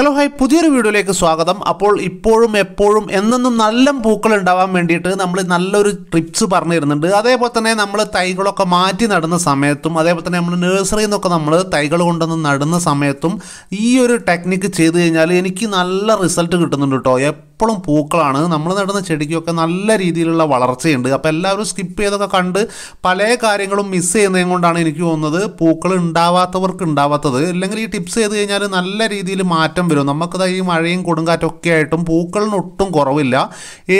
hello hi പുതിയൊരു വീഡിയോയിലേക്ക് സ്വാഗതം അപ്പോൾ ഇപ്പോഴും എപ്പോഴും എന്നെന്നും നല്ല പൂക്കൾ ഉണ്ടാവാൻ വേണ്ടിയിട്ട് നമ്മൾ നല്ലൊരു ടിപ്സ് പറഞ്ഞു തരുന്നുണ്ട് അതേപോലെ തന്നെ നമ്മൾ തൈകളൊക്കെ മാറ്റി നടുന്ന സമയത്തും അതേപോലെ തന്നെ നമ്മൾ നഴ്സറിയിൽ നിന്നൊക്കെ നമ്മൾ തൈകൾ കൊണ്ടുവന്ന് നടുന്ന സമയത്തും ഈ ഒരു ടെക്നിക്ക് ചെയ്ത് കഴിഞ്ഞാൽ എനിക്ക് നല്ല റിസൾട്ട് കിട്ടുന്നുണ്ട് കേട്ടോ ഇപ്പോഴും പൂക്കളാണ് നമ്മൾ നടുന്ന ചെടിക്കൊക്കെ നല്ല രീതിയിലുള്ള വളർച്ചയുണ്ട് അപ്പോൾ എല്ലാവരും സ്കിപ്പ് ചെയ്തൊക്കെ കണ്ട് പല കാര്യങ്ങളും മിസ് ചെയ്യുന്നതും കൊണ്ടാണ് എനിക്ക് തോന്നുന്നത് പൂക്കൾ ഉണ്ടാവാത്തവർക്ക് ഉണ്ടാവാത്തത് അല്ലെങ്കിൽ ഈ ടിപ്സ് ചെയ്ത് കഴിഞ്ഞാൽ നല്ല രീതിയിൽ മാറ്റം വരും നമുക്ക് ഈ മഴയും കൊടുങ്കാറ്റൊക്കെ ആയിട്ടും പൂക്കളിന് ഒട്ടും കുറവില്ല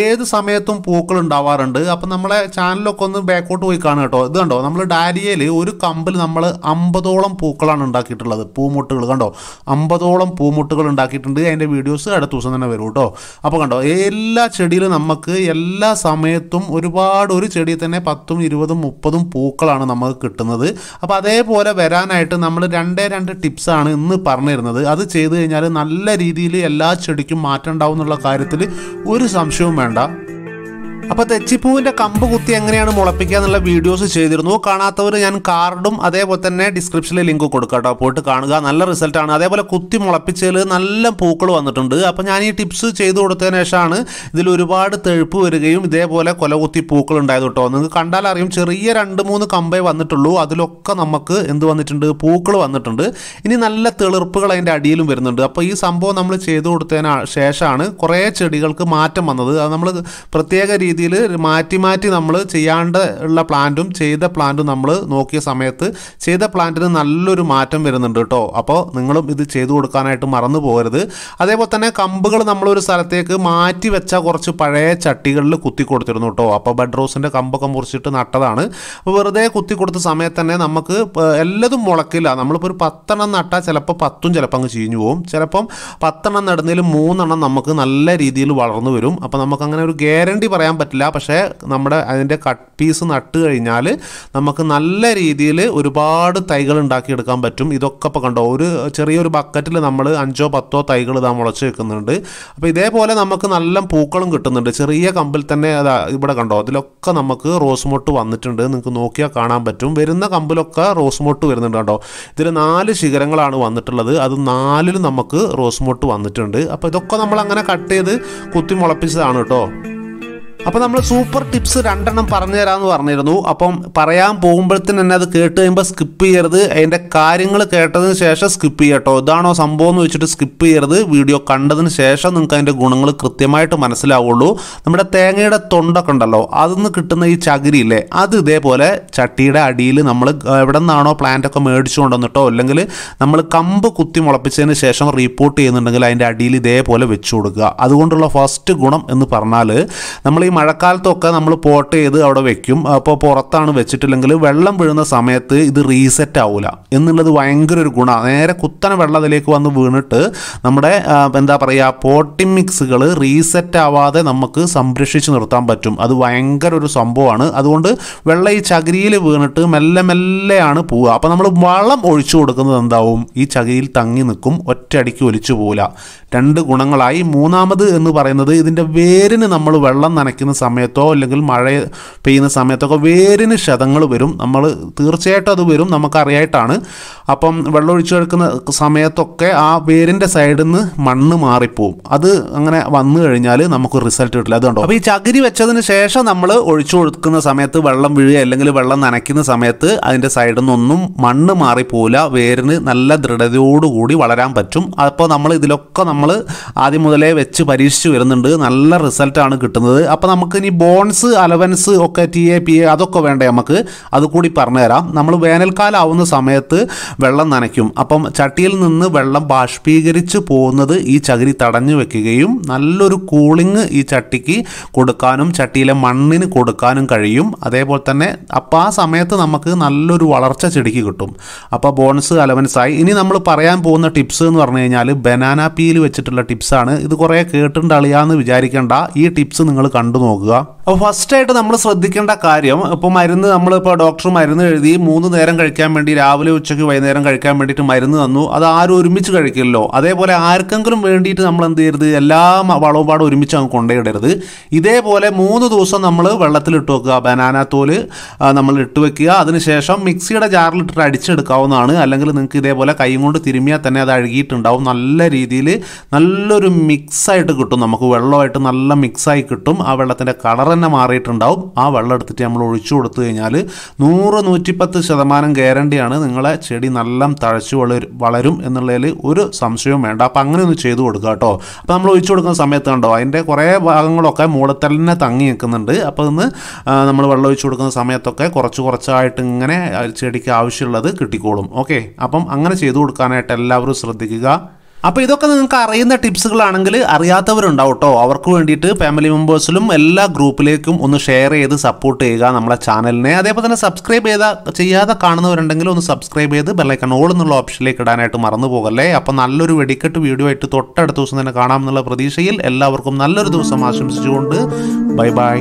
ഏത് സമയത്തും പൂക്കൾ ഉണ്ടാവാറുണ്ട് അപ്പം നമ്മളെ ചാനലൊക്കെ ഒന്ന് ബാക്കോട്ട് പോയി കാണുക കേട്ടോ ഇത് കണ്ടോ നമ്മൾ ഡാലിയയിൽ ഒരു കമ്പിൽ നമ്മൾ അമ്പതോളം പൂക്കളാണ് ഉണ്ടാക്കിയിട്ടുള്ളത് പൂമുട്ടുകൾ കണ്ടോ അമ്പതോളം പൂമുട്ടുകൾ ഉണ്ടാക്കിയിട്ടുണ്ട് അതിൻ്റെ വീഡിയോസ് അടുത്ത ദിവസം തന്നെ വരും കേട്ടോ അപ്പോൾ കണ്ടോ എല്ലാ ചെടിയിലും നമുക്ക് എല്ലാ സമയത്തും ഒരുപാട് ഒരു ചെടി തന്നെ പത്തും ഇരുപതും മുപ്പതും പൂക്കളാണ് നമുക്ക് കിട്ടുന്നത് അപ്പോൾ അതേപോലെ വരാനായിട്ട് നമ്മൾ രണ്ടേ രണ്ട് ടിപ്സാണ് ഇന്ന് പറഞ്ഞു തരുന്നത് അത് ചെയ്തു കഴിഞ്ഞാൽ നല്ല രീതിയിൽ എല്ലാ ചെടിക്കും മാറ്റം ഉണ്ടാവും എന്നുള്ള കാര്യത്തിൽ ഒരു സംശയവും വേണ്ട അപ്പോൾ തെച്ചിപ്പൂവിന്റെ കമ്പ് കുത്തി എങ്ങനെയാണ് മുളപ്പിക്കുക എന്നുള്ള വീഡിയോസ് ചെയ്തിരുന്നു കാണാത്തവർ ഞാൻ കാർഡും അതേപോലെ തന്നെ ഡിസ്ക്രിപ്ഷനിൽ ലിങ്ക് കൊടുക്കാട്ടോ പോയിട്ട് കാണുക നല്ല റിസൾട്ട് ആണ് അതേപോലെ കുത്തി മുളപ്പിച്ചതിൽ നല്ല പൂക്കൾ വന്നിട്ടുണ്ട് അപ്പോൾ ഞാൻ ഈ ടിപ്സ് ചെയ്തു കൊടുത്തതിന് ശേഷമാണ് ഇതിൽ ഒരുപാട് തെഴുപ്പ് വരികയും ഇതേപോലെ കൊലകുത്തി പൂക്കൾ ഉണ്ടായത് കേട്ടോ നിങ്ങൾക്ക് കണ്ടാൽ അറിയും ചെറിയ രണ്ട് മൂന്ന് കമ്പേ വന്നിട്ടുള്ളൂ അതിലൊക്കെ നമുക്ക് എന്ത് വന്നിട്ടുണ്ട് പൂക്കൾ വന്നിട്ടുണ്ട് ഇനി നല്ല തെളിർപ്പുകൾ അതിൻ്റെ അടിയിലും വരുന്നുണ്ട് അപ്പോൾ ഈ സംഭവം നമ്മൾ ചെയ്തു കൊടുത്തതിന് ശേഷമാണ് കുറേ ചെടികൾക്ക് മാറ്റം വന്നത് അത് നമ്മൾ പ്രത്യേക രീതി രീതിയിൽ മാറ്റി മാറ്റി നമ്മൾ ചെയ്യാണ്ട് ഉള്ള പ്ലാന്റും ചെയ്ത പ്ലാന്റും നമ്മൾ നോക്കിയ സമയത്ത് ചെയ്ത പ്ലാന്റിന് നല്ലൊരു മാറ്റം വരുന്നുണ്ട് കേട്ടോ അപ്പോൾ നിങ്ങളും ഇത് ചെയ്തു കൊടുക്കാനായിട്ട് മറന്നു പോകരുത് അതേപോലെ തന്നെ കമ്പുകൾ നമ്മളൊരു സ്ഥലത്തേക്ക് മാറ്റി വെച്ച കുറച്ച് പഴയ ചട്ടികളിൽ കുത്തി കൊടുത്തിരുന്നു കേട്ടോ അപ്പോൾ ബെഡ് റോസിൻ്റെ കമ്പൊക്കെ മുറിച്ചിട്ട് നട്ടതാണ് അപ്പോൾ വെറുതെ കുത്തി കൊടുത്ത സമയത്ത് തന്നെ നമുക്ക് എല്ലതും മുളക്കില്ല നമ്മളിപ്പോൾ ഒരു പത്തെണ്ണം നട്ടാൽ ചിലപ്പോൾ പത്തും ചിലപ്പോൾ അങ്ങ് ചീഞ്ഞു പോകും ചിലപ്പം പത്തെണ്ണം നടുന്നതിൽ മൂന്നെണ്ണം നമുക്ക് നല്ല രീതിയിൽ വളർന്നു വരും അപ്പോൾ നമുക്ക് അങ്ങനെ ഒരു ഗ്യാരണ്ടി പറയാൻ പറ്റില്ല പക്ഷേ നമ്മുടെ അതിൻ്റെ കട്ട് പീസ് നട്ട് കഴിഞ്ഞാൽ നമുക്ക് നല്ല രീതിയിൽ ഒരുപാട് തൈകൾ ഉണ്ടാക്കിയെടുക്കാൻ പറ്റും ഇതൊക്കെ ഇപ്പോൾ കണ്ടോ ഒരു ചെറിയൊരു ബക്കറ്റിൽ നമ്മൾ അഞ്ചോ പത്തോ തൈകൾ ഇതാ മുളച്ച് വെക്കുന്നുണ്ട് അപ്പോൾ ഇതേപോലെ നമുക്ക് നല്ല പൂക്കളും കിട്ടുന്നുണ്ട് ചെറിയ കമ്പിൽ തന്നെ അതാ ഇവിടെ കണ്ടോ അതിലൊക്കെ നമുക്ക് റോസ് മൊട്ട് വന്നിട്ടുണ്ട് നിങ്ങൾക്ക് നോക്കിയാൽ കാണാൻ പറ്റും വരുന്ന കമ്പിലൊക്കെ റോസ് മൊട്ട് വരുന്നുണ്ട് കേട്ടോ ഇതിൽ നാല് ശിഖരങ്ങളാണ് വന്നിട്ടുള്ളത് അത് നാലിൽ നമുക്ക് റോസ് മൊട്ട് വന്നിട്ടുണ്ട് അപ്പോൾ ഇതൊക്കെ നമ്മൾ അങ്ങനെ കട്ട് ചെയ്ത് കുത്തി മുളപ്പിച്ചതാണ് കേട്ടോ അപ്പോൾ നമ്മൾ സൂപ്പർ ടിപ്സ് രണ്ടെണ്ണം പറഞ്ഞു തരാമെന്ന് പറഞ്ഞിരുന്നു അപ്പം പറയാൻ പോകുമ്പോഴത്തേന് തന്നെ അത് കേട്ട് കഴിയുമ്പോൾ സ്കിപ്പ് ചെയ്യരുത് അതിൻ്റെ കാര്യങ്ങൾ കേട്ടതിന് ശേഷം സ്കിപ്പ് ചെയ്യട്ടോ ഇതാണോ സംഭവം എന്ന് വെച്ചിട്ട് സ്കിപ്പ് ചെയ്യരുത് വീഡിയോ കണ്ടതിന് ശേഷം നിങ്ങൾക്ക് അതിൻ്റെ ഗുണങ്ങൾ കൃത്യമായിട്ട് മനസ്സിലാവുള്ളൂ നമ്മുടെ തേങ്ങയുടെ തൊണ്ടൊക്കെ ഉണ്ടല്ലോ അതിൽ നിന്ന് കിട്ടുന്ന ഈ ഇല്ലേ അത് ഇതേപോലെ ചട്ടിയുടെ അടിയിൽ നമ്മൾ എവിടെ നിന്നാണോ പ്ലാന്റൊക്കെ മേടിച്ചു കൊണ്ടുവന്നിട്ടോ അല്ലെങ്കിൽ നമ്മൾ കമ്പ് കുത്തി മുളപ്പിച്ചതിന് ശേഷം റിപ്പോർട്ട് ചെയ്യുന്നുണ്ടെങ്കിൽ അതിൻ്റെ അടിയിൽ ഇതേപോലെ വെച്ചു കൊടുക്കുക അതുകൊണ്ടുള്ള ഫസ്റ്റ് ഗുണം എന്ന് പറഞ്ഞാൽ നമ്മൾ ഈ മഴക്കാലത്തൊക്കെ നമ്മൾ പോട്ട് ചെയ്ത് അവിടെ വെക്കും അപ്പോൾ പുറത്താണ് വെച്ചിട്ടില്ലെങ്കിൽ വെള്ളം വീഴുന്ന സമയത്ത് ഇത് റീസെറ്റ് ആവില്ല എന്നുള്ളത് ഭയങ്കര ഒരു ഗുണ നേരെ കുത്തനെ വെള്ളം അതിലേക്ക് വന്ന് വീണിട്ട് നമ്മുടെ എന്താ പറയുക പോട്ടിംഗ് മിക്സുകൾ റീസെറ്റ് ആവാതെ നമുക്ക് സംരക്ഷിച്ച് നിർത്താൻ പറ്റും അത് ഭയങ്കര ഒരു സംഭവമാണ് അതുകൊണ്ട് വെള്ളം ഈ ചകിരിയിൽ വീണിട്ട് മെല്ലെ മെല്ലെയാണ് പോവുക അപ്പോൾ നമ്മൾ വളം ഒഴിച്ചു കൊടുക്കുന്നത് എന്താവും ഈ ചകിരിയിൽ തങ്ങി നിൽക്കും ഒറ്റയടിക്ക് ഒലിച്ചു പോവില്ല രണ്ട് ഗുണങ്ങളായി മൂന്നാമത് എന്ന് പറയുന്നത് ഇതിൻ്റെ വേരിന് നമ്മൾ വെള്ളം നനയ്ക്കും നിൽക്കുന്ന സമയത്തോ അല്ലെങ്കിൽ മഴ പെയ്യുന്ന സമയത്തൊക്കെ വേരിന് ക്ഷതങ്ങൾ വരും നമ്മൾ തീർച്ചയായിട്ടും അത് വരും നമുക്കറിയായിട്ടാണ് അപ്പം വെള്ളമൊഴിച്ച് കിടക്കുന്ന സമയത്തൊക്കെ ആ വേരിൻ്റെ സൈഡിൽ നിന്ന് മണ്ണ് മാറിപ്പോവും അത് അങ്ങനെ വന്നു കഴിഞ്ഞാൽ നമുക്ക് റിസൾട്ട് കിട്ടില്ല അതുകൊണ്ടോ അപ്പോൾ ഈ ചകിരി വെച്ചതിന് ശേഷം നമ്മൾ ഒഴിച്ചു കൊടുക്കുന്ന സമയത്ത് വെള്ളം വീഴുക അല്ലെങ്കിൽ വെള്ളം നനയ്ക്കുന്ന സമയത്ത് അതിൻ്റെ സൈഡിൽ നിന്നൊന്നും മണ്ണ് മാറിപ്പോല വേരിന് നല്ല ദൃഢതയോടുകൂടി വളരാൻ പറ്റും അപ്പോൾ നമ്മൾ ഇതിലൊക്കെ നമ്മൾ ആദ്യം മുതലേ വെച്ച് പരീക്ഷിച്ച് വരുന്നുണ്ട് നല്ല റിസൾട്ടാണ് കിട്ടുന്നത് അപ്പോൾ നമുക്ക് ഇനി ബോൺസ് അലവൻസ് ഒക്കെ ടി എ പി എ അതൊക്കെ വേണ്ടേ നമുക്ക് അതുകൂടി പറഞ്ഞു പറഞ്ഞുതരാം നമ്മൾ വേനൽക്കാലാവുന്ന ആവുന്ന സമയത്ത് വെള്ളം നനയ്ക്കും അപ്പം ചട്ടിയിൽ നിന്ന് വെള്ളം ബാഷ്പീകരിച്ച് പോകുന്നത് ഈ ചകിരി തടഞ്ഞു വെക്കുകയും നല്ലൊരു കൂളിംഗ് ഈ ചട്ടിക്ക് കൊടുക്കാനും ചട്ടിയിലെ മണ്ണിന് കൊടുക്കാനും കഴിയും അതേപോലെ തന്നെ അപ്പം ആ സമയത്ത് നമുക്ക് നല്ലൊരു വളർച്ച ചെടിക്ക് കിട്ടും അപ്പോൾ ബോൺസ് അലവൻസായി ഇനി നമ്മൾ പറയാൻ പോകുന്ന ടിപ്സ് എന്ന് പറഞ്ഞു കഴിഞ്ഞാൽ ബനാന പീൽ വെച്ചിട്ടുള്ള ടിപ്സാണ് ഇത് കുറേ കേട്ടിട്ടുണ്ട് അളിയാന്ന് വിചാരിക്കേണ്ട ഈ ടിപ്സ് നിങ്ങൾ കണ്ടു നോക്കുക അപ്പോൾ ഫസ്റ്റ് ആയിട്ട് നമ്മൾ ശ്രദ്ധിക്കേണ്ട കാര്യം ഇപ്പോൾ മരുന്ന് നമ്മളിപ്പോൾ ഡോക്ടർ മരുന്ന് എഴുതി മൂന്ന് നേരം കഴിക്കാൻ വേണ്ടി രാവിലെ ഉച്ചയ്ക്ക് വൈകുന്നേരം കഴിക്കാൻ വേണ്ടിയിട്ട് മരുന്ന് തന്നു അത് ആരും ഒരുമിച്ച് കഴിക്കില്ലല്ലോ അതേപോലെ ആർക്കെങ്കിലും വേണ്ടിയിട്ട് നമ്മൾ എന്ത് ചെയ്യരുത് എല്ലാ വളവും പാടും ഒരുമിച്ച് അങ്ങ് കൊണ്ടുപോയിടരുത് ഇതേപോലെ മൂന്ന് ദിവസം നമ്മൾ വെള്ളത്തിൽ ഇട്ട് വെക്കുക ബനാന തോല് നമ്മൾ ഇട്ട് വെക്കുക അതിനുശേഷം മിക്സിയുടെ ജാറിൽ ഇട്ടിട്ട് അടിച്ചെടുക്കാവുന്നതാണ് അല്ലെങ്കിൽ നിങ്ങൾക്ക് ഇതേപോലെ കൈ കൊണ്ട് തിരുമിയാൽ തന്നെ അത് അഴുകിയിട്ടുണ്ടാവും നല്ല രീതിയിൽ നല്ലൊരു മിക്സായിട്ട് കിട്ടും നമുക്ക് വെള്ളമായിട്ട് നല്ല മിക്സായി കിട്ടും ആ വെള്ളത്തിൻ്റെ കളർ തന്നെ മാറിയിട്ടുണ്ടാവും ആ വെള്ളം എടുത്തിട്ട് നമ്മൾ ഒഴിച്ചു കൊടുത്തു കഴിഞ്ഞാൽ നൂറ് നൂറ്റിപ്പത്ത് ശതമാനം ഗ്യാരണ്ടിയാണ് നിങ്ങളെ ചെടി നല്ല തഴച്ചു വളരും എന്നുള്ളതിൽ ഒരു സംശയവും വേണ്ട അപ്പോൾ അങ്ങനെ ഒന്ന് ചെയ്തു കൊടുക്കുക കേട്ടോ അപ്പോൾ നമ്മൾ ഒഴിച്ചു കൊടുക്കുന്ന സമയത്ത് കണ്ടോ അതിൻ്റെ കുറേ ഭാഗങ്ങളൊക്കെ മൂടത്തൽ തന്നെ തങ്ങി നിൽക്കുന്നുണ്ട് അപ്പോൾ ഇന്ന് നമ്മൾ വെള്ളം ഒഴിച്ചു കൊടുക്കുന്ന സമയത്തൊക്കെ കുറച്ച് കുറച്ചായിട്ട് ഇങ്ങനെ ചെടിക്ക് ആവശ്യമുള്ളത് കിട്ടിക്കോളും ഓക്കെ അപ്പം അങ്ങനെ ചെയ്തു കൊടുക്കാനായിട്ട് എല്ലാവരും ശ്രദ്ധിക്കുക അപ്പോൾ ഇതൊക്കെ നിങ്ങൾക്ക് അറിയുന്ന ടിപ്സുകളാണെങ്കിൽ അറിയാത്തവരുണ്ടാവും കേട്ടോ അവർക്ക് വേണ്ടിയിട്ട് ഫാമിലി മെമ്പേഴ്സിലും എല്ലാ ഗ്രൂപ്പിലേക്കും ഒന്ന് ഷെയർ ചെയ്ത് സപ്പോർട്ട് ചെയ്യുക നമ്മളെ ചാനലിനെ അതേപോലെ തന്നെ സബ്സ്ക്രൈബ് ചെയ്ത ചെയ്യാതെ കാണുന്നവരുണ്ടെങ്കിൽ ഒന്ന് സബ്സ്ക്രൈബ് ചെയ്ത് ബെല്ലൈക്കൺ ഓൾ എന്നുള്ള ഓപ്ഷനിലേക്ക് ഇടാനായിട്ട് മറന്നു പോകല്ലേ അപ്പോൾ നല്ലൊരു വെടിക്കെട്ട് വീഡിയോ ആയിട്ട് തൊട്ടടുത്ത ദിവസം തന്നെ കാണാമെന്നുള്ള പ്രതീക്ഷയിൽ എല്ലാവർക്കും നല്ലൊരു ദിവസം ആശംസിച്ചുകൊണ്ട് ബൈ ബൈ